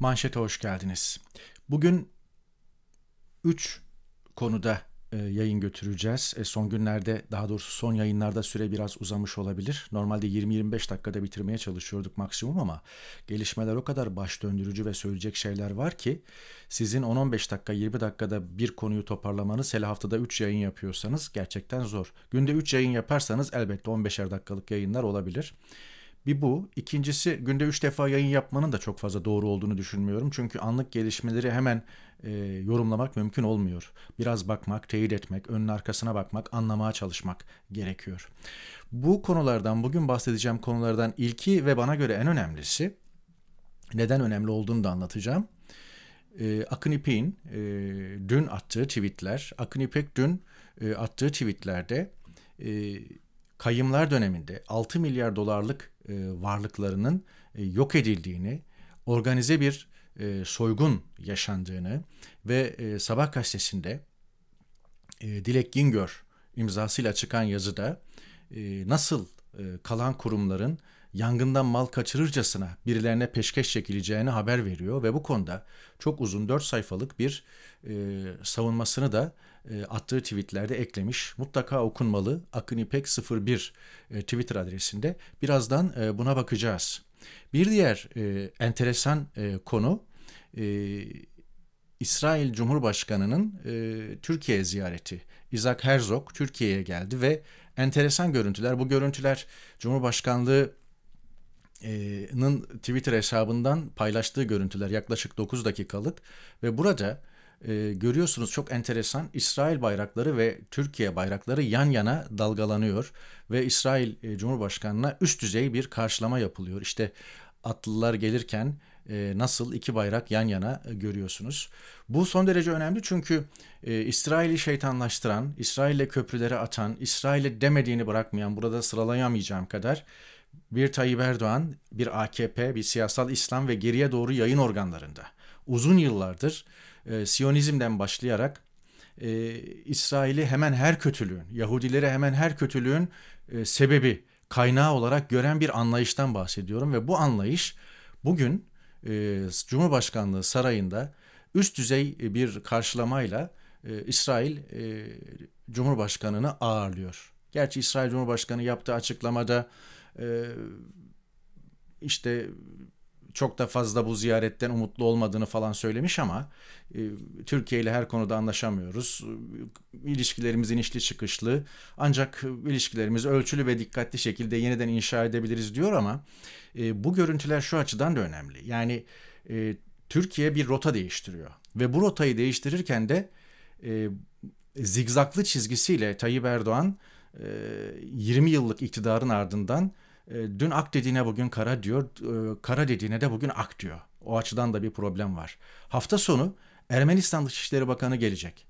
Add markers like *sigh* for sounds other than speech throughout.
Manşete hoş geldiniz. Bugün 3 konuda e, yayın götüreceğiz. E, son günlerde daha doğrusu son yayınlarda süre biraz uzamış olabilir. Normalde 20-25 dakikada bitirmeye çalışıyorduk maksimum ama gelişmeler o kadar baş döndürücü ve söyleyecek şeyler var ki sizin 10-15 dakika 20 dakikada bir konuyu toparlamanız hele haftada 3 yayın yapıyorsanız gerçekten zor. Günde 3 yayın yaparsanız elbette 15'er dakikalık yayınlar olabilir. Bir bu. İkincisi günde 3 defa yayın yapmanın da çok fazla doğru olduğunu düşünmüyorum. Çünkü anlık gelişmeleri hemen e, yorumlamak mümkün olmuyor. Biraz bakmak, teyit etmek, önün arkasına bakmak, anlamaya çalışmak gerekiyor. Bu konulardan, bugün bahsedeceğim konulardan ilki ve bana göre en önemlisi, neden önemli olduğunu da anlatacağım. E, Akın İpek'in e, dün attığı tweetler, Akın İpek dün e, attığı tweetlerde... E, kayımlar döneminde 6 milyar dolarlık e, varlıklarının e, yok edildiğini, organize bir e, soygun yaşandığını ve e, Sabah gazetesinde e, Dilek Gingör imzasıyla çıkan yazıda e, nasıl e, kalan kurumların yangından mal kaçırırcasına birilerine peşkeş çekileceğini haber veriyor ve bu konuda çok uzun 4 sayfalık bir e, savunmasını da e, attığı tweetlerde eklemiş. Mutlaka okunmalı. Akın İpek 01 e, Twitter adresinde. Birazdan e, buna bakacağız. Bir diğer enteresan konu İsrail Cumhurbaşkanı'nın Türkiye ziyareti. İzak Herzog Türkiye'ye geldi ve enteresan görüntüler. Bu görüntüler Cumhurbaşkanlığı Nın Twitter hesabından paylaştığı görüntüler yaklaşık 9 dakikalık ve burada e, görüyorsunuz çok enteresan İsrail bayrakları ve Türkiye bayrakları yan yana dalgalanıyor ve İsrail e, Cumhurbaşkanı'na üst düzey bir karşılama yapılıyor. İşte atlılar gelirken e, nasıl iki bayrak yan yana e, görüyorsunuz. Bu son derece önemli çünkü e, İsrail'i şeytanlaştıran, İsrail'le köprüleri atan, İsrail'e demediğini bırakmayan, burada sıralayamayacağım kadar bir Tayyip Erdoğan, bir AKP, bir siyasal İslam ve geriye doğru yayın organlarında uzun yıllardır e, Siyonizm'den başlayarak e, İsrail'i hemen her kötülüğün, Yahudilere hemen her kötülüğün e, sebebi, kaynağı olarak gören bir anlayıştan bahsediyorum ve bu anlayış bugün e, Cumhurbaşkanlığı sarayında üst düzey e, bir karşılamayla e, İsrail e, Cumhurbaşkanı'nı ağırlıyor. Gerçi İsrail Cumhurbaşkanı yaptığı açıklamada e, işte çok da fazla bu ziyaretten umutlu olmadığını falan söylemiş ama e, Türkiye ile her konuda anlaşamıyoruz. İlişkilerimiz inişli çıkışlı ancak ilişkilerimiz ölçülü ve dikkatli şekilde yeniden inşa edebiliriz diyor ama e, bu görüntüler şu açıdan da önemli. Yani e, Türkiye bir rota değiştiriyor ve bu rotayı değiştirirken de e, zigzaklı çizgisiyle Tayyip Erdoğan 20 yıllık iktidarın ardından ee, dün ak dediğine bugün kara diyor, e, kara dediğine de bugün ak diyor. O açıdan da bir problem var. Hafta sonu Ermenistan Dışişleri Bakanı gelecek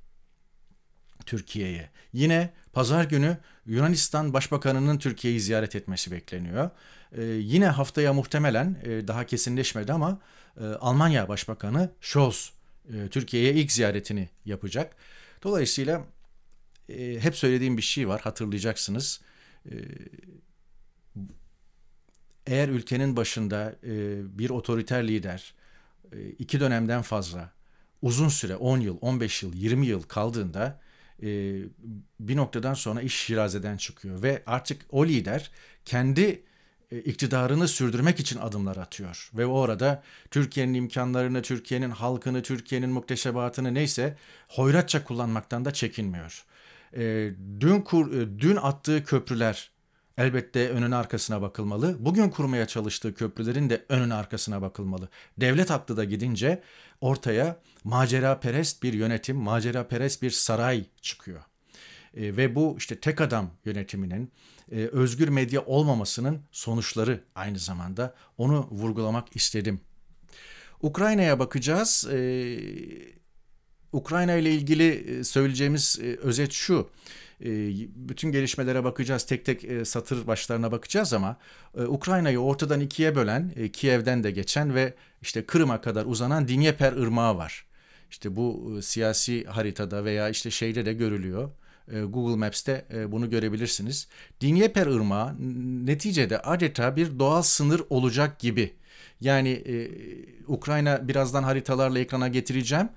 Türkiye'ye. Yine pazar günü Yunanistan Başbakanı'nın Türkiye'yi ziyaret etmesi bekleniyor. Ee, yine haftaya muhtemelen e, daha kesinleşmedi ama e, Almanya Başbakanı Scholz Türkiye'ye ilk ziyaretini yapacak. Dolayısıyla hep söylediğim bir şey var hatırlayacaksınız eğer ülkenin başında e, bir otoriter lider e, iki dönemden fazla uzun süre 10 yıl, 15 yıl, 20 yıl kaldığında e, bir noktadan sonra iş şirazeden çıkıyor ve artık o lider kendi e, iktidarını sürdürmek için adımlar atıyor. Ve orada Türkiye'nin imkanlarını, Türkiye'nin halkını, Türkiye'nin mukteşebatını neyse hoyratça kullanmaktan da çekinmiyor. E, dün kur, e, dün attığı köprüler Elbette önün arkasına bakılmalı. Bugün kurmaya çalıştığı köprülerin de önün arkasına bakılmalı. Devlet aklı da gidince ortaya macera perest bir yönetim, macera perest bir saray çıkıyor. E, ve bu işte tek adam yönetiminin, e, özgür medya olmamasının sonuçları aynı zamanda. Onu vurgulamak istedim. Ukrayna'ya bakacağız. E, Ukrayna ile ilgili e, söyleyeceğimiz e, özet şu. E, bütün gelişmelere bakacağız, tek tek satır başlarına bakacağız ama Ukrayna'yı ortadan ikiye bölen, Kiev'den de geçen ve işte Kırım'a kadar uzanan Dinyeper Irmağı var. İşte bu siyasi haritada veya işte şeyde de görülüyor. Google Maps'te bunu görebilirsiniz. Dinyeper Irmağı neticede adeta bir doğal sınır olacak gibi. Yani Ukrayna birazdan haritalarla ekrana getireceğim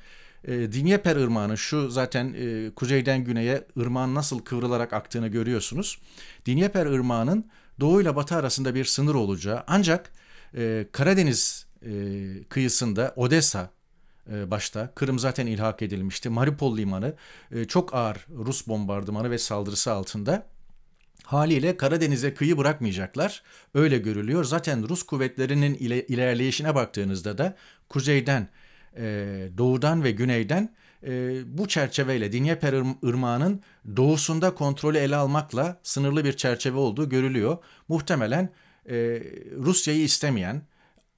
e, Dinyeper Irmağı'nın şu zaten e, kuzeyden güneye ırmağın nasıl kıvrılarak aktığını görüyorsunuz. Dinyeper Irmağı'nın doğuyla batı arasında bir sınır olacağı ancak e, Karadeniz e, kıyısında Odessa e, başta. Kırım zaten ilhak edilmişti. Mariupol limanı e, çok ağır Rus bombardımanı ve saldırısı altında. Haliyle Karadeniz'e kıyı bırakmayacaklar. Öyle görülüyor. Zaten Rus kuvvetlerinin ilerleyişine baktığınızda da kuzeyden e, doğudan ve güneyden e, bu çerçeveyle Dinyeper Irmağı'nın doğusunda kontrolü ele almakla sınırlı bir çerçeve olduğu görülüyor. Muhtemelen e, Rusya'yı istemeyen,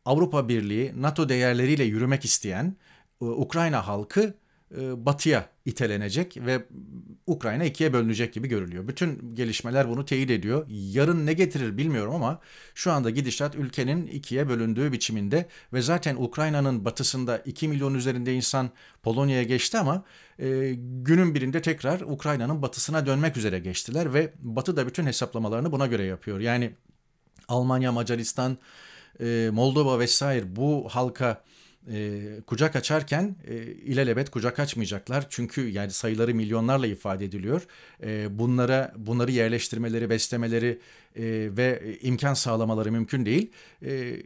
Avrupa Birliği, NATO değerleriyle yürümek isteyen Ukrayna halkı e, batıya itelenecek ve Ukrayna ikiye bölünecek gibi görülüyor. Bütün gelişmeler bunu teyit ediyor. Yarın ne getirir bilmiyorum ama şu anda gidişat ülkenin ikiye bölündüğü biçiminde ve zaten Ukrayna'nın batısında 2 milyon üzerinde insan Polonya'ya geçti ama e, günün birinde tekrar Ukrayna'nın batısına dönmek üzere geçtiler ve batı da bütün hesaplamalarını buna göre yapıyor. Yani Almanya, Macaristan, e, Moldova vesaire bu halka e, kucak açarken e, ilelebet kucak açmayacaklar. Çünkü yani sayıları milyonlarla ifade ediliyor. E, bunlara bunları yerleştirmeleri, beslemeleri e, ve imkan sağlamaları mümkün değil. E,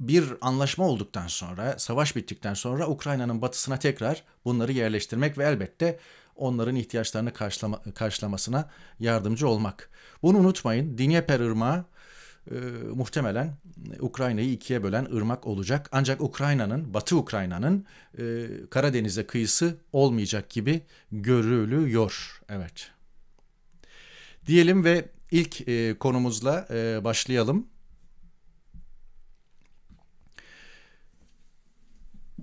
bir anlaşma olduktan sonra, savaş bittikten sonra Ukrayna'nın batısına tekrar bunları yerleştirmek ve elbette onların ihtiyaçlarını karşılama, karşılamasına yardımcı olmak. Bunu unutmayın. Dnieper Irmağı ee, e, muhtemelen Ukrayna'yı ikiye bölen ırmak olacak. Ancak Ukrayna'nın, Batı Ukrayna'nın e, Karadeniz'e kıyısı olmayacak gibi görülüyor. Evet. Diyelim ve ilk e, konumuzla e, başlayalım.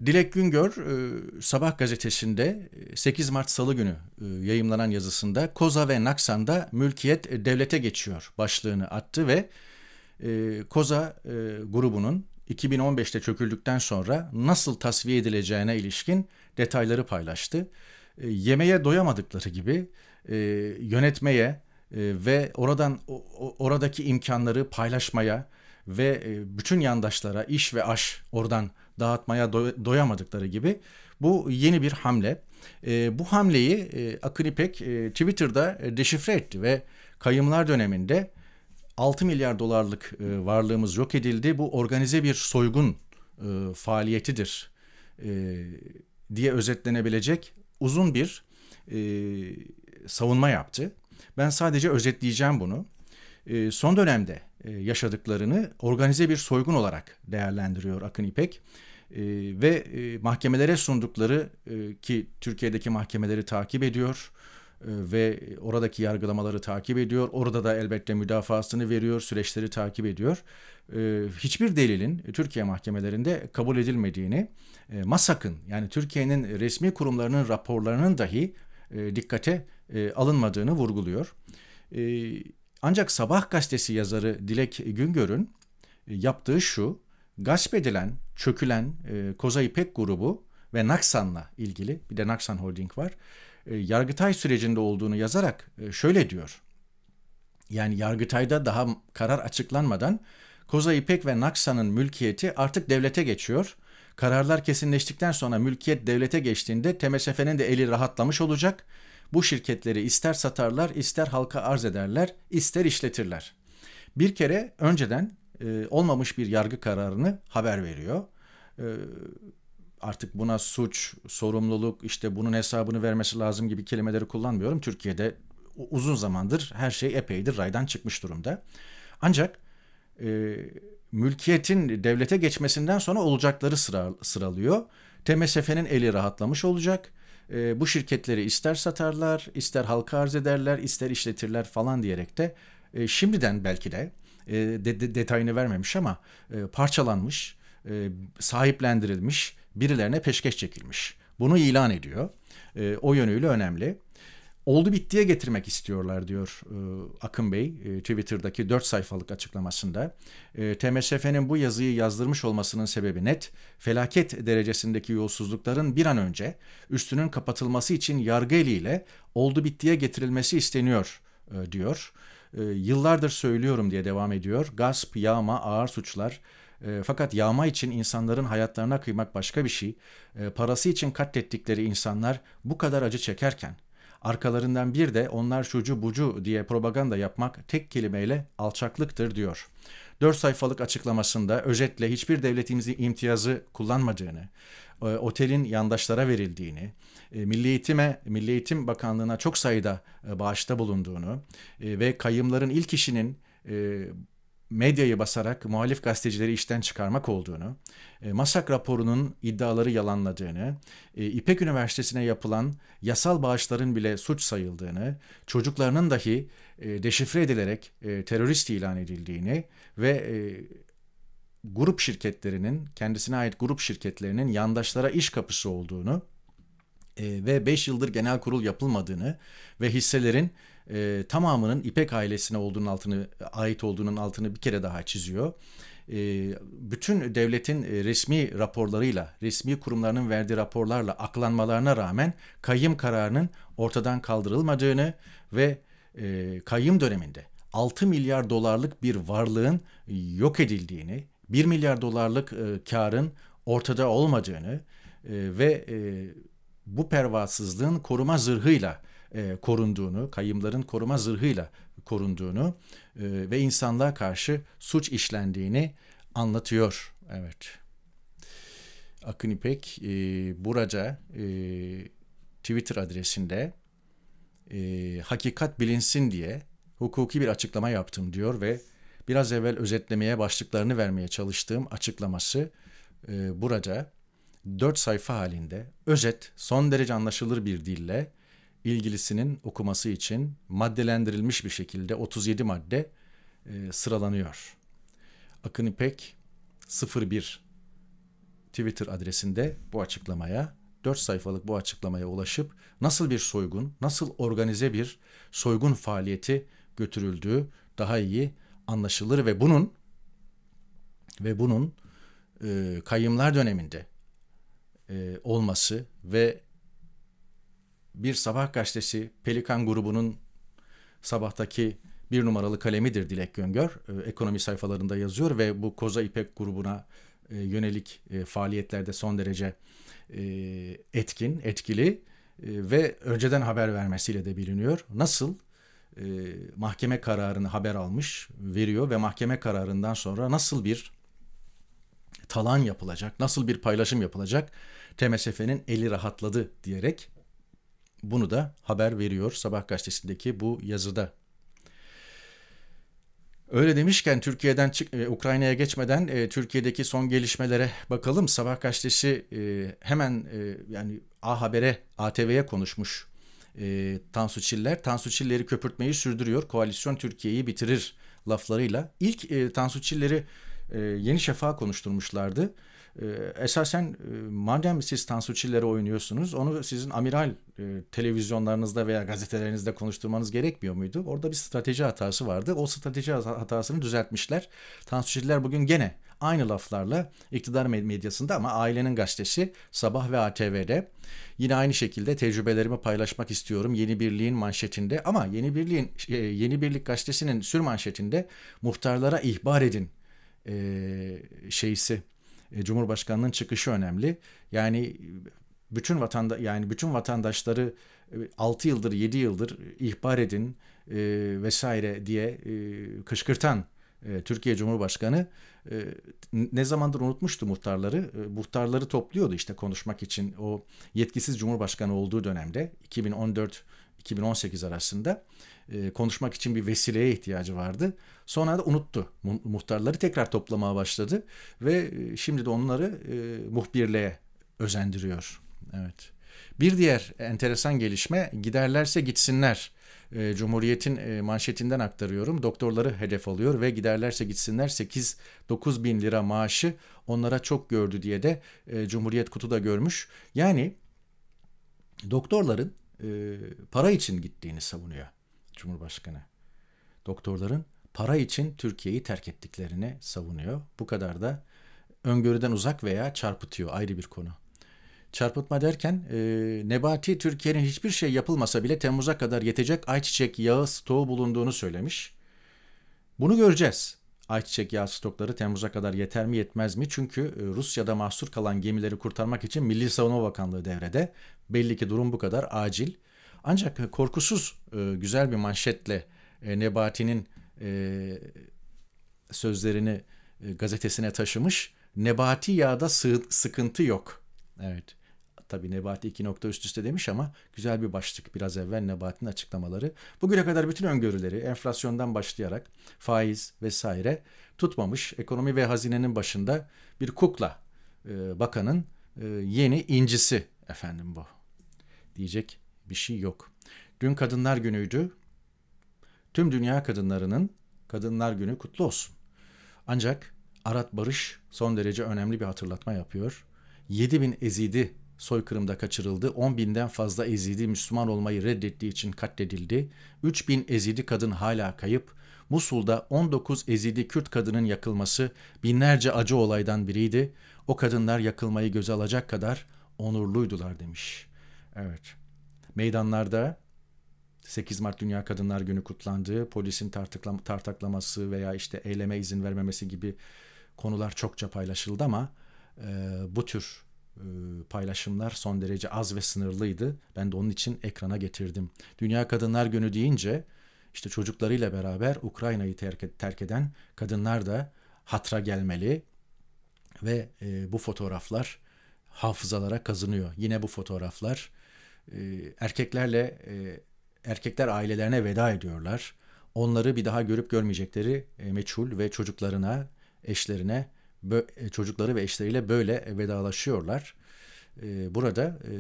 Dilek Güngör e, Sabah gazetesinde 8 e, Mart Salı günü e, yayımlanan yazısında Koza ve Naksan'da mülkiyet devlete geçiyor başlığını attı ve e, Koza e, grubunun 2015'te çöküldükten sonra nasıl tasfiye edileceğine ilişkin detayları paylaştı. E, ee, yemeye doyamadıkları gibi e, yönetmeye e, ve oradan o, oradaki imkanları paylaşmaya ve e, bütün yandaşlara iş ve aş oradan dağıtmaya do, doyamadıkları gibi bu yeni bir hamle. E, bu hamleyi e, Akın İpek e, Twitter'da e, deşifre etti ve kayımlar döneminde 6 milyar dolarlık e, varlığımız yok edildi. Bu organize bir soygun e, faaliyetidir e, diye özetlenebilecek uzun bir e, savunma yaptı. Ben sadece özetleyeceğim bunu. E, son dönemde e, yaşadıklarını organize bir soygun olarak değerlendiriyor Akın İpek. E, ve e, mahkemelere sundukları e, ki Türkiye'deki mahkemeleri takip ediyor ee, ve oradaki yargılamaları takip ediyor. Orada da elbette müdafasını veriyor, süreçleri takip ediyor. Ee, hiçbir delilin e, Türkiye mahkemelerinde kabul edilmediğini, e, MASAK'ın yani Türkiye'nin resmi kurumlarının raporlarının dahi e, dikkate alınmadığını vurguluyor. Ancak Sabah gazetesi yazarı Dilek Güngör'ün yaptığı şu, gasp edilen, çökülen Koza İpek grubu ve Naksan'la ilgili, bir de Naksan Holding var e, Yargıtay sürecinde olduğunu yazarak e, şöyle diyor. Yani Yargıtay'da daha karar açıklanmadan Koza İpek ve Naksa'nın mülkiyeti artık devlete geçiyor. Kararlar kesinleştikten sonra mülkiyet devlete geçtiğinde TMSF'nin de eli rahatlamış olacak. Bu şirketleri ister satarlar, ister halka arz ederler, ister işletirler. Bir kere önceden e, olmamış bir yargı kararını haber veriyor. E, artık buna suç, sorumluluk, işte bunun hesabını vermesi lazım gibi kelimeleri kullanmıyorum. Türkiye'de uzun zamandır her şey epeydir raydan çıkmış durumda. Ancak e, mülkiyetin devlete geçmesinden sonra olacakları sıra, sıralıyor. TMSF'nin eli rahatlamış olacak. E, bu şirketleri ister satarlar, ister halka arz ederler, ister işletirler falan diyerek de e, şimdiden belki de, e, de, de detayını vermemiş ama e, parçalanmış, e, sahiplendirilmiş birilerine peşkeş çekilmiş. Bunu ilan ediyor. E, o yönüyle önemli. Oldu bittiye getirmek istiyorlar diyor e, Akın Bey e, Twitter'daki 4 sayfalık açıklamasında. E, TMSF'nin bu yazıyı yazdırmış olmasının sebebi net. Felaket derecesindeki yolsuzlukların bir an önce üstünün kapatılması için yargı eliyle oldu bittiye getirilmesi isteniyor e, diyor. E, yıllardır söylüyorum diye devam ediyor. Gasp, yağma, ağır suçlar, e, fakat yağma için insanların hayatlarına kıymak başka bir şey. E, parası için katlettikleri insanlar bu kadar acı çekerken arkalarından bir de onlar şucu bucu diye propaganda yapmak tek kelimeyle alçaklıktır diyor. 4 sayfalık açıklamasında özetle hiçbir devletimizin imtiyazı kullanmadığını, e, otelin yandaşlara verildiğini, e, Milli Eğitim'e, Milli Eğitim Bakanlığı'na çok sayıda e, bağışta bulunduğunu ve kayımların ilk işinin medyayı basarak muhalif gazetecileri işten çıkarmak olduğunu, e, Masak raporunun iddiaları yalanladığını, e, İpek Üniversitesi'ne yapılan yasal bağışların bile suç sayıldığını, çocuklarının dahi e, deşifre edilerek terörist ilan edildiğini ve grup şirketlerinin, kendisine ait grup şirketlerinin yandaşlara iş kapısı olduğunu ve 5 yıldır genel kurul yapılmadığını ve hisselerin e, tamamının İpek ailesine olduğunun altını ait olduğunun altını bir kere daha çiziyor. E, bütün devletin e, resmi raporlarıyla, resmi kurumlarının verdiği raporlarla aklanmalarına rağmen kayyım kararının ortadan kaldırılmadığını ve e, kayyım döneminde 6 milyar dolarlık bir varlığın yok edildiğini, 1 milyar dolarlık e, karın ortada olmadığını e, ve e, bu pervasızlığın koruma zırhıyla e, korunduğunu, kayımların koruma zırhıyla korunduğunu e, ve insanlığa karşı suç işlendiğini anlatıyor. Evet. Akın İpek e, Buraca e, Twitter adresinde e, hakikat bilinsin diye hukuki bir açıklama yaptım diyor ve biraz evvel özetlemeye başlıklarını vermeye çalıştığım açıklaması e, Buraca 4 sayfa halinde özet son derece anlaşılır bir dille ilgilisinin okuması için maddelendirilmiş bir şekilde 37 madde e, sıralanıyor. Akın İpek 01 Twitter adresinde bu açıklamaya 4 sayfalık bu açıklamaya ulaşıp nasıl bir soygun, nasıl organize bir soygun faaliyeti götürüldüğü daha iyi anlaşılır ve bunun ve bunun e, kayyımlar döneminde e, olması ve bir sabah gazetesi Pelikan grubunun sabahtaki bir numaralı kalemidir Dilek Göngör. Ee, ekonomi sayfalarında yazıyor ve bu Koza İpek grubuna e, yönelik e, faaliyetlerde son derece e, etkin, etkili ve önceden haber vermesiyle de biliniyor. Nasıl? mahkeme kararını haber almış, veriyor ve mahkeme kararından sonra nasıl bir talan yapılacak, nasıl bir paylaşım yapılacak? TMSF'nin eli rahatladı diyerek bunu da haber veriyor Sabah gazetesindeki bu yazıda. Öyle demişken Türkiye'den e, Ukrayna'ya geçmeden e, Türkiye'deki son gelişmelere bakalım. Sabah gazetesi e, hemen yani A Haber'e, ATV'ye konuşmuş e, Tansu Çiller. Tansu Çiller'i köpürtmeyi sürdürüyor. Koalisyon Türkiye'yi bitirir laflarıyla. İlk e, Tansu Çiller'i e, Yeni Şafak'a konuşturmuşlardı. Ee, esasen e, madem siz Tansu Çiller'i oynuyorsunuz onu sizin amiral e, televizyonlarınızda veya gazetelerinizde konuşturmanız gerekmiyor muydu? Orada bir strateji hatası vardı. O strateji hatasını düzeltmişler. Tansu Çiller bugün gene aynı laflarla iktidar medyasında ama ailenin gazetesi Sabah ve ATV'de yine aynı şekilde tecrübelerimi paylaşmak istiyorum Yeni Birliğin manşetinde ama Yeni Birliğin e, Yeni Birlik gazetesinin sür manşetinde muhtarlara ihbar edin e, şeysi e, Cumhurbaşkanının çıkışı önemli. Yani bütün vatanda yani bütün vatandaşları 6 e, yıldır 7 yıldır ihbar edin e, vesaire diye e, kışkırtan e, Türkiye Cumhurbaşkanı e, ne zamandır unutmuştu muhtarları. E, muhtarları topluyordu işte konuşmak için o yetkisiz Cumhurbaşkanı olduğu dönemde 2014 2018 arasında e, konuşmak için bir vesileye ihtiyacı vardı. Sonra da unuttu. muhtarları tekrar toplamaya başladı ve e, şimdi de onları e, muhbirliğe özendiriyor. Evet. Bir diğer enteresan gelişme giderlerse gitsinler. E, Cumhuriyet'in manşetinden aktarıyorum. Doktorları hedef alıyor ve giderlerse gitsinler 8-9 bin lira maaşı onlara çok gördü diye de Cumhuriyet kutuda görmüş. Yani doktorların para için gittiğini savunuyor. Cumhurbaşkanı. Doktorların para için Türkiye'yi terk ettiklerini savunuyor. Bu kadar da öngörüden uzak veya çarpıtıyor ayrı bir konu. Çarpıtma derken e, Nebati Türkiye'nin hiçbir şey yapılmasa bile Temmuz'a kadar yetecek ayçiçek yağı stoğu bulunduğunu söylemiş. Bunu göreceğiz. Ayçiçek yağı stokları Temmuz'a kadar yeter mi yetmez mi? Çünkü e, Rusya'da mahsur kalan gemileri kurtarmak için Milli Savunma Bakanlığı devrede. Belli ki durum bu kadar acil. Ancak e, korkusuz e, güzel bir manşetle e, Nebati'nin sözlerini gazetesine taşımış. Nebati yağda sıkıntı yok. Evet. Tabii Nebati iki nokta üst üste demiş ama güzel bir başlık biraz evvel Nebati'nin açıklamaları. Bugüne kadar bütün öngörüleri enflasyondan başlayarak faiz vesaire tutmamış. Ekonomi ve hazinenin başında bir kukla bakanın yeni incisi efendim bu diyecek bir şey yok. Dün Kadınlar Günü'ydü. Tüm dünya kadınlarının Kadınlar Günü kutlu olsun. Ancak Arat Barış son derece önemli bir hatırlatma yapıyor. 7 bin ezidi soykırımda kaçırıldı. 10 binden fazla ezidi Müslüman olmayı reddettiği için katledildi. 3 bin ezidi kadın hala kayıp. Musul'da 19 ezidi Kürt kadının yakılması binlerce acı olaydan biriydi. O kadınlar yakılmayı göze alacak kadar onurluydular demiş. Evet. Meydanlarda 8 Mart Dünya Kadınlar Günü kutlandığı, Polisin tartıklam tartaklaması veya işte eyleme izin vermemesi gibi konular çokça paylaşıldı ama e, bu tür e, paylaşımlar son derece az ve sınırlıydı. Ben de onun için ekrana getirdim. Dünya Kadınlar Günü deyince işte çocuklarıyla beraber Ukrayna'yı terk, terk eden kadınlar da hatra gelmeli ve e, bu fotoğraflar hafızalara kazınıyor. Yine bu fotoğraflar ee, erkeklerle e, erkekler ailelerine veda ediyorlar. Onları bir daha görüp görmeyecekleri e, meçhul ve çocuklarına, eşlerine, e, çocukları ve eşleriyle böyle vedalaşıyorlar. Ee, burada e,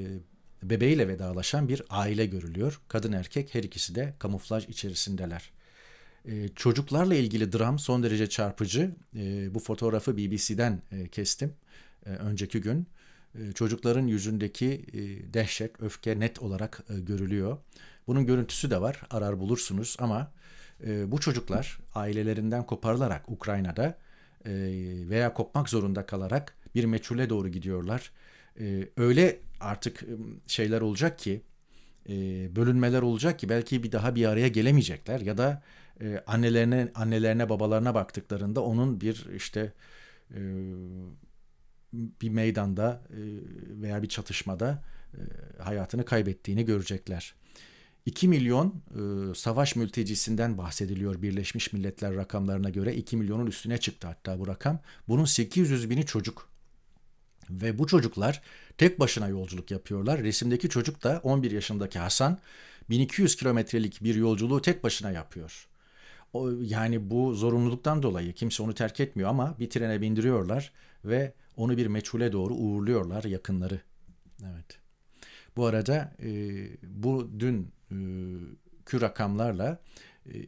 bebeğiyle vedalaşan bir aile görülüyor. Kadın erkek her ikisi de kamuflaj içerisindeler. Ee, çocuklarla ilgili dram son derece çarpıcı. bu fotoğrafı BBC'den e, kestim önceki gün. E, çocukların yüzündeki e, dehşet, öfke net olarak e, görülüyor. Bunun görüntüsü de var, arar bulursunuz ama bu çocuklar ailelerinden koparılarak Ukrayna'da veya kopmak zorunda kalarak bir meçhule doğru gidiyorlar. Öyle artık şeyler olacak ki, bölünmeler olacak ki belki bir daha bir araya gelemeyecekler ya da annelerine annelerine babalarına baktıklarında onun bir işte bir meydanda e, veya bir çatışmada e, hayatını kaybettiğini görecekler. 2 milyon e, savaş mültecisinden bahsediliyor Birleşmiş Milletler rakamlarına göre 2 milyonun üstüne çıktı hatta bu rakam. Bunun 800 bini çocuk ve bu çocuklar tek başına yolculuk yapıyorlar. Resimdeki çocuk da 11 yaşındaki Hasan 1200 kilometrelik bir yolculuğu tek başına yapıyor. O, yani bu zorunluluktan dolayı kimse onu terk etmiyor ama bir trene bindiriyorlar ve onu bir meçhule doğru uğurluyorlar yakınları. Evet. Bu arada e, bu dün e, kü rakamlarla e,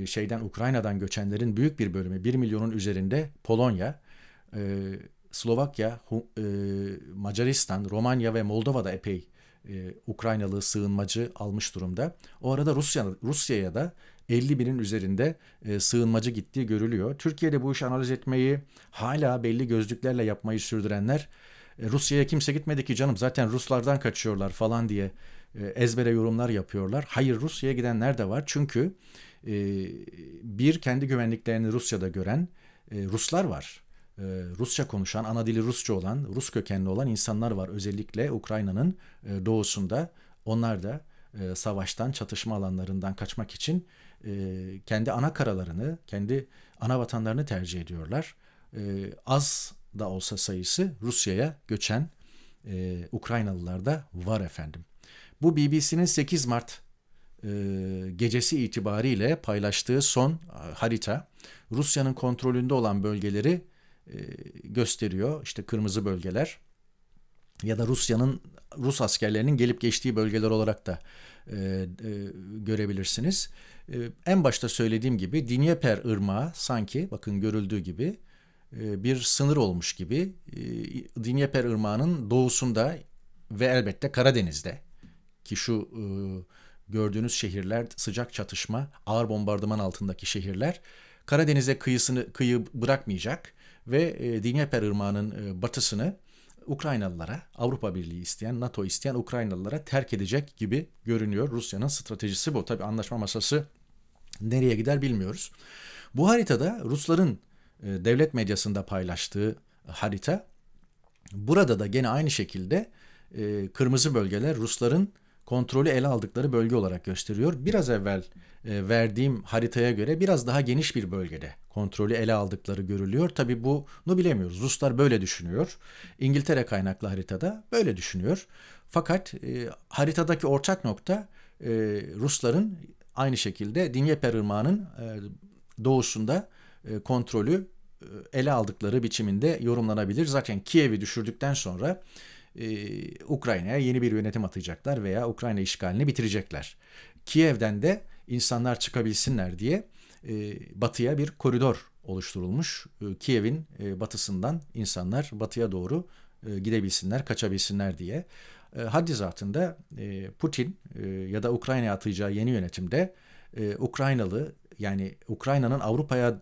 e şeyden Ukrayna'dan göçenlerin büyük bir bölümü 1 milyonun üzerinde Polonya, e, Slovakya, hu, e, Macaristan, Romanya ve Moldova'da epey e, Ukraynalı sığınmacı almış durumda. O arada Rusya Rusya'ya da 50 binin üzerinde e, sığınmacı gittiği görülüyor. Türkiye'de bu işi analiz etmeyi hala belli gözlüklerle yapmayı sürdürenler e, Rusya'ya kimse gitmedi ki canım zaten Ruslardan kaçıyorlar falan diye e, ezbere yorumlar yapıyorlar. Hayır Rusya'ya gidenler de var çünkü e, bir kendi güvenliklerini Rusya'da gören Ruslar var. Rusça konuşan, ana dili Rusça olan, Rus kökenli olan insanlar var. Özellikle Ukrayna'nın doğusunda onlar da savaştan, çatışma alanlarından kaçmak için e, kendi ana karalarını, kendi ana vatanlarını tercih ediyorlar. E, az da olsa sayısı Rusya'ya göçen e, Ukraynalılar da var efendim. Bu BBC'nin 8 Mart e, gecesi itibariyle paylaştığı son e, harita Rusya'nın kontrolünde olan bölgeleri e, gösteriyor. İşte kırmızı bölgeler ya da Rusya'nın Rus askerlerinin gelip geçtiği bölgeler olarak da e, e, görebilirsiniz. E, en başta söylediğim gibi Dinyeper Irmağı sanki bakın görüldüğü gibi e, bir sınır olmuş gibi e, Dinyeper Irmağı'nın doğusunda ve elbette Karadeniz'de ki şu e, gördüğünüz şehirler sıcak çatışma, ağır bombardıman altındaki şehirler Karadeniz'e kıyısını kıyı bırakmayacak ve e, Dinyeper Irmağı'nın e, batısını Ukraynalılara, Avrupa Birliği isteyen, NATO isteyen Ukraynalılara terk edecek gibi görünüyor. Rusya'nın stratejisi bu. Tabi anlaşma masası nereye gider bilmiyoruz. Bu haritada Rusların e, devlet medyasında paylaştığı harita burada da gene aynı şekilde e, kırmızı bölgeler Rusların kontrolü ele aldıkları bölge olarak gösteriyor. Biraz evvel e, verdiğim haritaya göre biraz daha geniş bir bölgede kontrolü ele aldıkları görülüyor. Tabi bunu bilemiyoruz. Ruslar böyle düşünüyor. İngiltere kaynaklı haritada böyle düşünüyor. Fakat e, haritadaki ortak nokta e, Rusların aynı şekilde Dinyeper Irmağı'nın e, doğusunda e, kontrolü e, ele aldıkları biçiminde yorumlanabilir. Zaten Kiev'i düşürdükten sonra e, Ukrayna'ya yeni bir yönetim atacaklar veya Ukrayna işgalini bitirecekler. Kiev'den de insanlar çıkabilsinler diye e, batıya bir koridor oluşturulmuş. E, Kiev'in e, batısından insanlar batıya doğru e, gidebilsinler, kaçabilsinler diye. E, haddi zatında e, Putin e, ya da Ukrayna'ya atacağı yeni yönetimde e, Ukraynalı yani Ukrayna'nın Avrupa'ya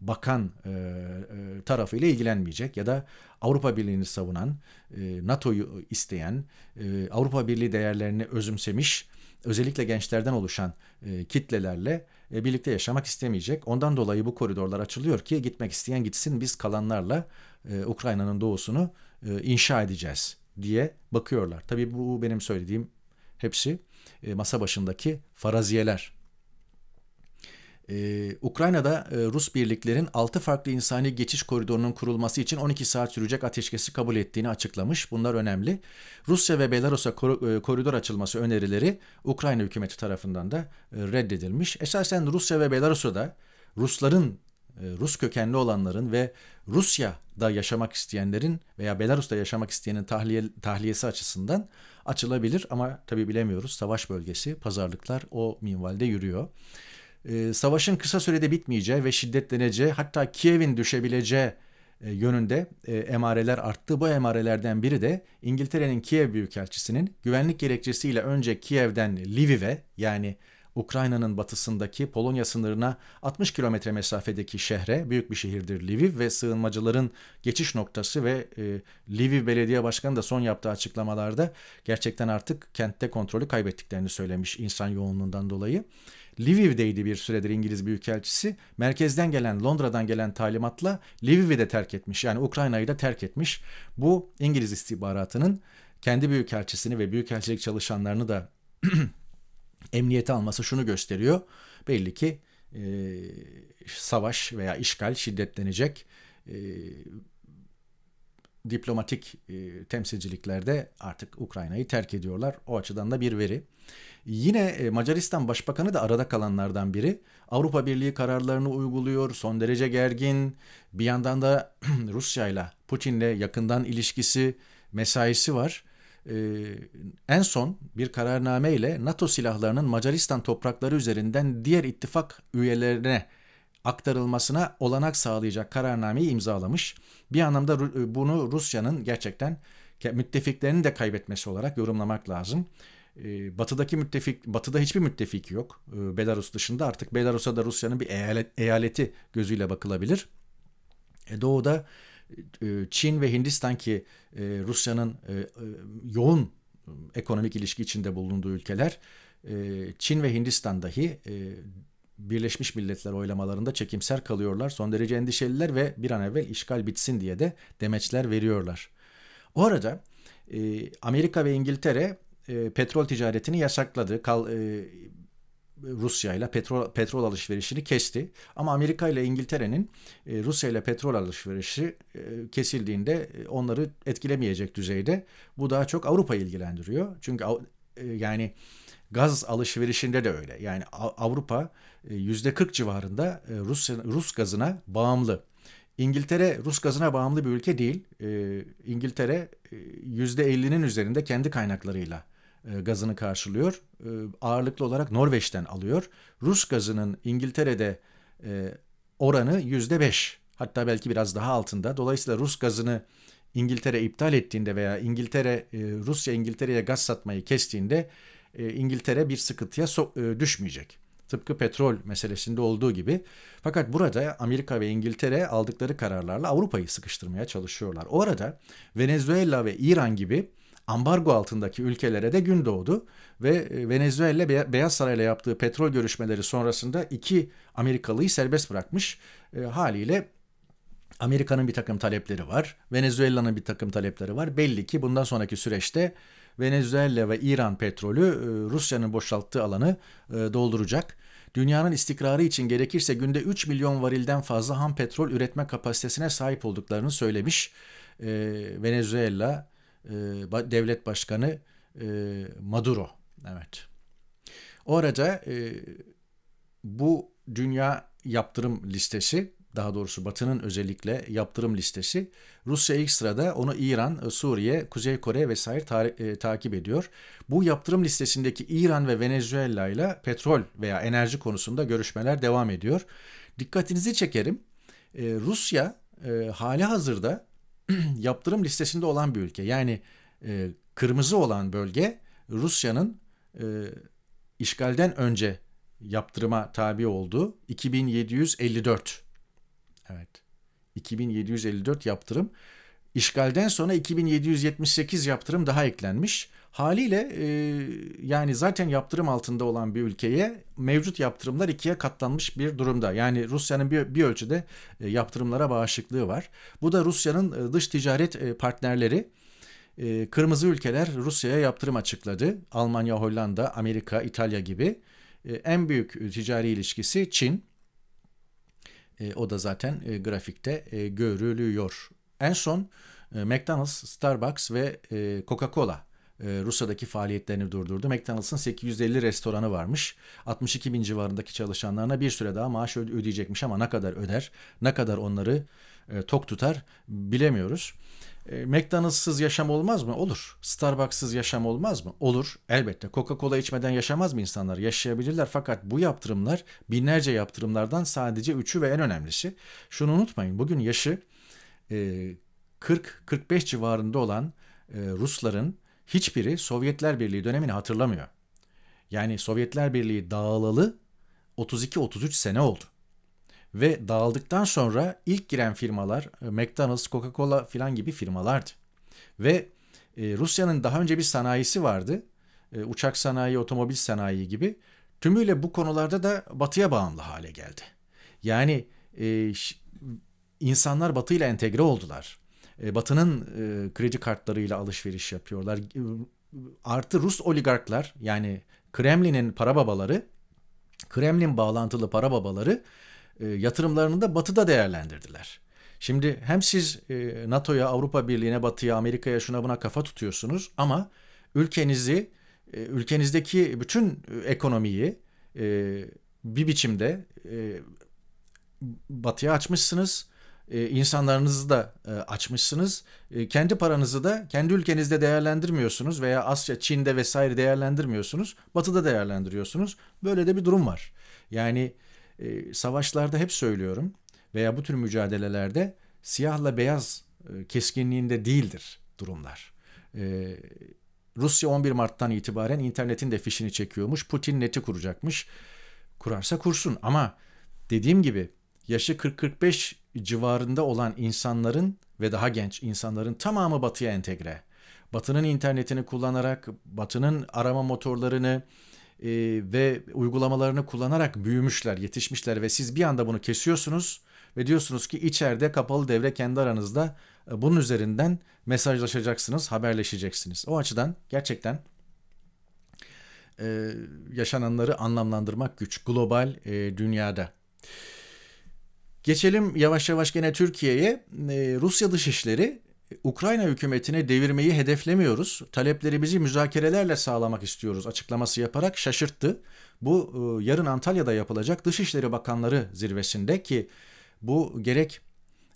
bakan e, e tarafıyla ilgilenmeyecek ya da Avrupa Birliği'ni savunan, e, NATO'yu isteyen, e, Avrupa Birliği değerlerini özümsemiş, özellikle gençlerden oluşan e, kitlelerle birlikte yaşamak istemeyecek. Ondan dolayı bu koridorlar açılıyor ki gitmek isteyen gitsin biz kalanlarla Ukrayna'nın doğusunu inşa edeceğiz diye bakıyorlar. Tabii bu benim söylediğim hepsi masa başındaki faraziyeler. Ee, Ukrayna'da e, Rus birliklerin 6 farklı insani geçiş koridorunun kurulması için 12 saat sürecek ateşkesi kabul ettiğini açıklamış. Bunlar önemli. Rusya ve Belarus'a e, koridor açılması önerileri Ukrayna hükümeti tarafından da e, reddedilmiş. Esasen Rusya ve Belarus'a da Rusların e, Rus kökenli olanların ve Rusya'da yaşamak isteyenlerin veya Belarus'ta yaşamak isteyenin tahliye, tahliyesi açısından açılabilir ama tabi bilemiyoruz. Savaş bölgesi, pazarlıklar o minvalde yürüyor e, savaşın kısa sürede bitmeyeceği ve şiddetleneceği hatta Kiev'in düşebileceği e, yönünde e, emareler arttı. Bu emarelerden biri de İngiltere'nin Kiev Büyükelçisi'nin güvenlik gerekçesiyle önce Kiev'den Lviv'e yani Ukrayna'nın batısındaki Polonya sınırına 60 kilometre mesafedeki şehre, büyük bir şehirdir Lviv ve sığınmacıların geçiş noktası ve e, Lviv Belediye Başkanı da son yaptığı açıklamalarda gerçekten artık kentte kontrolü kaybettiklerini söylemiş insan yoğunluğundan dolayı. Lviv'deydi bir süredir İngiliz Büyükelçisi. Merkezden gelen Londra'dan gelen talimatla Lviv'i de terk etmiş. Yani Ukrayna'yı da terk etmiş. Bu İngiliz istihbaratının kendi büyükelçisini ve büyükelçilik çalışanlarını da *clears throat* emniyete alması şunu gösteriyor. Belli ki e, savaş veya işgal şiddetlenecek. E, diplomatik e, temsilciliklerde artık Ukrayna'yı terk ediyorlar. O açıdan da bir veri. Yine e, Macaristan Başbakanı da arada kalanlardan biri. Avrupa Birliği kararlarını uyguluyor, son derece gergin. Bir yandan da *clears throat* Rusya ile Putin ile yakından ilişkisi, mesaisi var. E, en son bir kararname ile NATO silahlarının Macaristan toprakları üzerinden diğer ittifak üyelerine aktarılmasına olanak sağlayacak kararnameyi imzalamış. Bir anlamda e, bunu Rusya'nın gerçekten müttefiklerini de kaybetmesi olarak yorumlamak lazım. Ee, batı'daki müttefik, Batı'da hiçbir müttefik yok. Ee, Belarus dışında artık Belarus'a da Rusya'nın bir eyalet, eyaleti gözüyle bakılabilir. E, doğu'da e, Çin ve Hindistan ki e, Rusya'nın yoğun ekonomik ilişki içinde bulunduğu ülkeler Çin ve Hindistan dahi Birleşmiş Milletler oylamalarında çekimser kalıyorlar. Son derece endişeliler ve bir an evvel işgal bitsin diye de demeçler veriyorlar. O arada Amerika ve İngiltere e, petrol ticaretini yasakladı. Kal, e, Rusya ile petrol, petrol alışverişini kesti. Ama Amerika ile İngiltere'nin e, Rusya ile petrol alışverişi e, kesildiğinde e, onları etkilemeyecek düzeyde. Bu daha çok Avrupa'yı ilgilendiriyor. Çünkü e, yani gaz alışverişinde de öyle. Yani Avrupa e, yüzde %40 civarında e, Rus, Rus gazına bağımlı. İngiltere Rus gazına bağımlı bir ülke değil. E, İngiltere yüzde %50'nin üzerinde kendi kaynaklarıyla e, gazını karşılıyor. E, ağırlıklı olarak Norveç'ten alıyor. Rus gazının İngiltere'de e, oranı yüzde beş. Hatta belki biraz daha altında. Dolayısıyla Rus gazını İngiltere iptal ettiğinde veya İngiltere Rusya İngiltere'ye gaz satmayı kestiğinde İngiltere bir sıkıntıya düşmeyecek. Tıpkı petrol meselesinde olduğu gibi. Fakat burada Amerika ve İngiltere aldıkları kararlarla Avrupa'yı sıkıştırmaya çalışıyorlar. O arada Venezuela ve İran gibi ambargo altındaki ülkelere de gün doğdu ve e, Venezuela Beyaz Saray'la yaptığı petrol görüşmeleri sonrasında iki Amerikalıyı serbest bırakmış e, haliyle Amerika'nın bir takım talepleri var. Venezuela'nın bir takım talepleri var. Belli ki bundan sonraki süreçte Venezuela ve İran petrolü e, Rusya'nın boşalttığı alanı e, dolduracak. Dünyanın istikrarı için gerekirse günde 3 milyon varilden fazla ham petrol üretme kapasitesine sahip olduklarını söylemiş Venezuela ee, devlet başkanı e, Maduro. Evet. O arada e, bu dünya yaptırım listesi daha doğrusu Batı'nın özellikle yaptırım listesi Rusya ilk sırada onu İran, e, Suriye, Kuzey Kore vesaire ta- e, takip ediyor. Bu yaptırım listesindeki İran ve Venezuela ile petrol veya enerji konusunda görüşmeler devam ediyor. Dikkatinizi çekerim. E, Rusya e, hali hazırda *clears throat* yaptırım listesinde olan bir ülke. Yani e, kırmızı olan bölge Rusya'nın e, işgalden önce yaptırıma tabi olduğu 2754. Evet. 2754 yaptırım. İşgalden sonra 2778 yaptırım daha eklenmiş. Haliyle e, yani zaten yaptırım altında olan bir ülkeye mevcut yaptırımlar ikiye katlanmış bir durumda. Yani Rusya'nın bir, bir ölçüde e, yaptırımlara bağışıklığı var. Bu da Rusya'nın e, dış ticaret e, partnerleri e, kırmızı ülkeler Rusya'ya yaptırım açıkladı. Almanya, Hollanda, Amerika, İtalya gibi. E, en büyük ticari ilişkisi Çin. E, o da zaten e, grafikte e, görülüyor. En son e, McDonald's, Starbucks ve e, Coca-Cola e, Rusya'daki faaliyetlerini durdurdu. McDonald's'ın 850 restoranı varmış. 62 bin civarındaki çalışanlarına bir süre daha maaş ödeyecekmiş ama ne kadar öder, ne kadar onları e, tok tutar bilemiyoruz. E, McDonald's'sız yaşam olmaz mı? Olur. Starbucks'sız yaşam olmaz mı? Olur. Elbette. Coca-Cola içmeden yaşamaz mı insanlar? Yaşayabilirler fakat bu yaptırımlar binlerce yaptırımlardan sadece üçü ve en önemlisi. Şunu unutmayın. Bugün yaşı 40-45 civarında olan Rusların hiçbiri Sovyetler Birliği dönemini hatırlamıyor. Yani Sovyetler Birliği dağılalı 32-33 sene oldu. Ve dağıldıktan sonra ilk giren firmalar e, McDonald's, Coca-Cola filan gibi firmalardı. Ve e, Rusya'nın daha önce bir sanayisi vardı. E, uçak sanayi, otomobil sanayi gibi. Tümüyle bu konularda da batıya bağımlı hale geldi. Yani e, insanlar batıyla entegre oldular. E, Batı'nın e, kredi kartlarıyla alışveriş yapıyorlar. E, artı Rus oligarklar yani Kremlin'in para babaları, Kremlin bağlantılı para babaları e, yatırımlarını da Batı'da değerlendirdiler. Şimdi hem siz NATO'ya, Avrupa Birliği'ne, Batı'ya, Amerika'ya şuna buna kafa tutuyorsunuz ama ülkenizi, ülkenizdeki bütün ekonomiyi bir biçimde Batı'ya açmışsınız e, insanlarınızı da e, açmışsınız. E, kendi paranızı da kendi ülkenizde değerlendirmiyorsunuz veya Asya, Çin'de vesaire değerlendirmiyorsunuz. Batı'da değerlendiriyorsunuz. Böyle de bir durum var. Yani e, savaşlarda hep söylüyorum veya bu tür mücadelelerde siyahla beyaz keskinliğinde değildir durumlar. Rusya 11 Mart'tan itibaren internetin de fişini çekiyormuş. Putin neti kuracakmış. Kurarsa kursun ama dediğim gibi yaşı 40-45 civarında olan insanların ve daha genç insanların tamamı batıya entegre. Batının internetini kullanarak, batının arama motorlarını e, ve uygulamalarını kullanarak büyümüşler, yetişmişler ve siz bir anda bunu kesiyorsunuz ve diyorsunuz ki içeride kapalı devre kendi aranızda e, bunun üzerinden mesajlaşacaksınız, haberleşeceksiniz. O açıdan gerçekten e, yaşananları anlamlandırmak güç global e, dünyada. Geçelim yavaş yavaş gene Türkiye'ye. Ee, Rusya Dışişleri Ukrayna hükümetini devirmeyi hedeflemiyoruz. Taleplerimizi müzakerelerle sağlamak istiyoruz açıklaması yaparak şaşırttı. Bu e, yarın Antalya'da yapılacak Dışişleri Bakanları zirvesinde ki bu gerek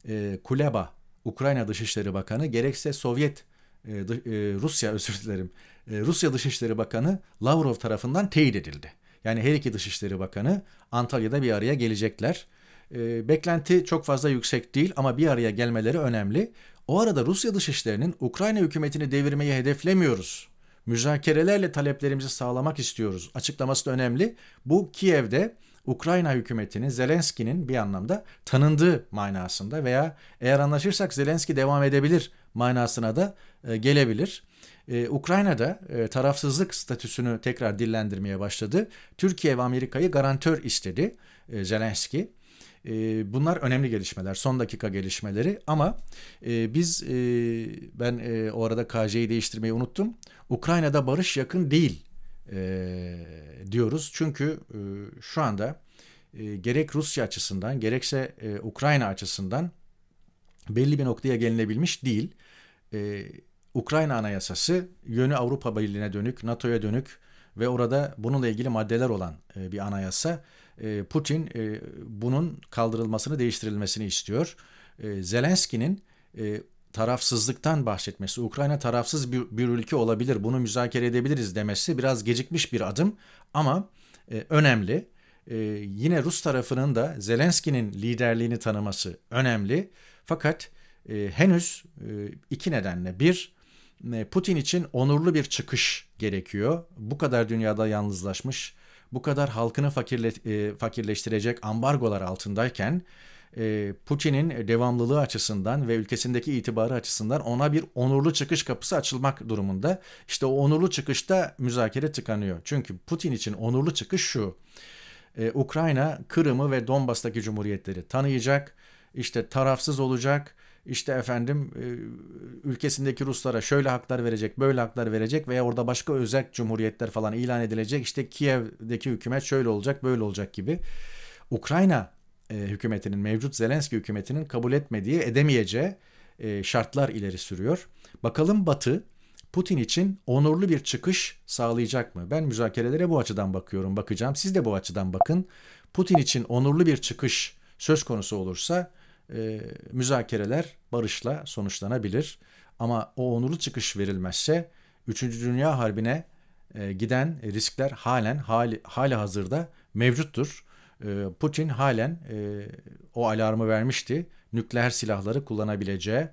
e, Kuleba Ukrayna Dışişleri Bakanı gerekse Sovyet e, e, Rusya *laughs* özür dilerim e, Rusya Dışişleri Bakanı Lavrov tarafından teyit edildi. Yani her iki Dışişleri Bakanı Antalya'da bir araya gelecekler. Ee, beklenti çok fazla yüksek değil ama bir araya gelmeleri önemli. O arada Rusya Dışişleri'nin Ukrayna hükümetini devirmeyi hedeflemiyoruz. Müzakerelerle taleplerimizi sağlamak istiyoruz. Açıklaması da önemli. Bu Kiev'de Ukrayna hükümetinin Zelenski'nin bir anlamda tanındığı manasında veya eğer anlaşırsak Zelenski devam edebilir manasına da e, gelebilir. E, Ukrayna'da e, tarafsızlık statüsünü tekrar dillendirmeye başladı. Türkiye ve Amerika'yı garantör istedi e, Zelenski. E, bunlar önemli gelişmeler, son dakika gelişmeleri ama e, biz e, ben e, o arada KJ'yi değiştirmeyi unuttum. Ukrayna'da barış yakın değil e, diyoruz çünkü e, şu anda e, gerek Rusya açısından gerekse e, Ukrayna açısından belli bir noktaya gelinebilmiş değil. E, Ukrayna Anayasası yönü Avrupa Birliği'ne dönük, NATO'ya dönük ve orada bununla ilgili maddeler olan e, bir anayasa ee, Putin e, bunun kaldırılmasını, değiştirilmesini istiyor. Ee, Zelenski'nin e, tarafsızlıktan bahsetmesi, Ukrayna tarafsız bir, ülke olabilir, bunu müzakere edebiliriz demesi biraz gecikmiş bir adım ama e, önemli. yine Rus tarafının da Zelenski'nin liderliğini tanıması önemli. Fakat henüz iki nedenle bir Putin için onurlu bir çıkış gerekiyor. Bu kadar dünyada yalnızlaşmış, bu kadar halkını fakirle, e, fakirleştirecek ambargolar altındayken e, Putin'in devamlılığı açısından ve ülkesindeki itibarı açısından ona bir onurlu çıkış kapısı açılmak durumunda. İşte o onurlu çıkışta müzakere tıkanıyor. Çünkü Putin için onurlu çıkış şu. E, Ukrayna Kırım'ı ve Donbas'taki cumhuriyetleri tanıyacak, işte tarafsız olacak işte efendim e, ülkesindeki Ruslara şöyle haklar verecek, böyle haklar verecek veya orada başka özel cumhuriyetler falan ilan edilecek. İşte Kiev'deki hükümet şöyle olacak, böyle olacak gibi. Ukrayna e, hükümetinin, mevcut Zelenski hükümetinin kabul etmediği, edemeyeceği e, şartlar ileri sürüyor. Bakalım Batı Putin için onurlu bir çıkış sağlayacak mı? Ben müzakerelere bu açıdan bakıyorum, bakacağım. Siz de bu açıdan bakın. Putin için onurlu bir çıkış söz konusu olursa e, müzakereler barışla sonuçlanabilir. Ama o onurlu çıkış verilmezse 3. Dünya Harbi'ne e, giden riskler halen hali, hali hazırda mevcuttur. E, Putin halen e, o alarmı vermişti. Nükleer silahları kullanabileceği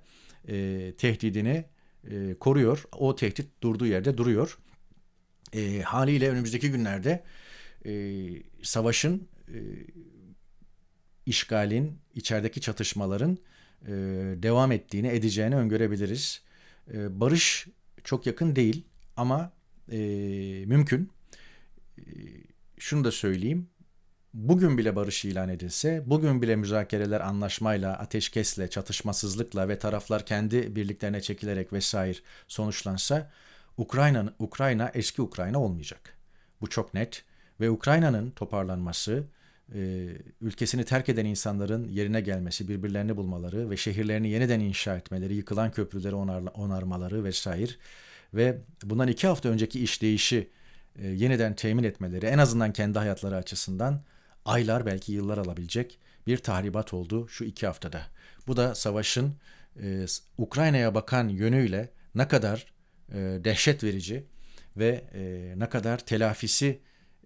e, tehdidini e, koruyor. O tehdit durduğu yerde duruyor. E, haliyle önümüzdeki günlerde e, savaşın e, işgalin, içerideki çatışmaların e, devam ettiğini, edeceğini öngörebiliriz. E, barış çok yakın değil ama e, mümkün. E, şunu da söyleyeyim. Bugün bile barış ilan edilse, bugün bile müzakereler anlaşmayla, ateşkesle, çatışmasızlıkla ve taraflar kendi birliklerine çekilerek vesaire sonuçlansa Ukrayna Ukrayna eski Ukrayna olmayacak. Bu çok net ve Ukrayna'nın toparlanması, e, ülkesini terk eden insanların yerine gelmesi, birbirlerini bulmaları ve şehirlerini yeniden inşa etmeleri, yıkılan köprüleri onar, onarmaları vesaire ve bundan iki hafta önceki işleyişi e, yeniden temin etmeleri en azından kendi hayatları açısından aylar belki yıllar alabilecek bir tahribat oldu şu iki haftada. Bu da savaşın e, Ukrayna'ya bakan yönüyle ne kadar e, dehşet verici ve e, ne kadar telafisi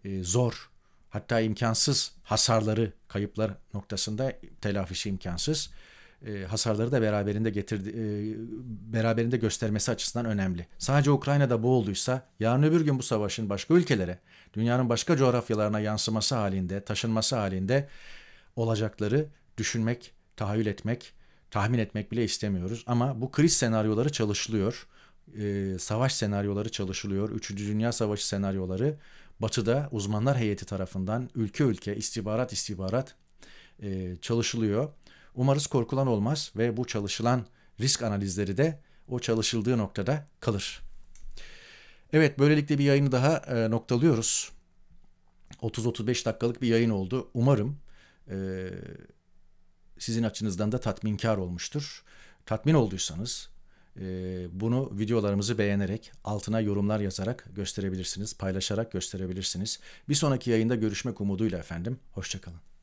e, zor hatta imkansız hasarları kayıplar noktasında telafisi imkansız e, hasarları da beraberinde getirdi e, beraberinde göstermesi açısından önemli. Sadece Ukrayna'da bu olduysa yarın öbür gün bu savaşın başka ülkelere, dünyanın başka coğrafyalarına yansıması halinde, taşınması halinde olacakları düşünmek, tahayyül etmek, tahmin etmek bile istemiyoruz. Ama bu kriz senaryoları çalışılıyor. E, savaş senaryoları çalışılıyor. Üçüncü Dünya Savaşı senaryoları Batı'da uzmanlar heyeti tarafından ülke ülke istihbarat istihbarat e, çalışılıyor. Umarız korkulan olmaz ve bu çalışılan risk analizleri de o çalışıldığı noktada kalır. Evet böylelikle bir yayını daha e, noktalıyoruz. 30-35 dakikalık bir yayın oldu. Umarım e, sizin açınızdan da tatminkar olmuştur. Tatmin olduysanız ee, bunu videolarımızı beğenerek, altına yorumlar yazarak gösterebilirsiniz, paylaşarak gösterebilirsiniz. Bir sonraki yayında görüşmek umuduyla efendim. Hoşçakalın.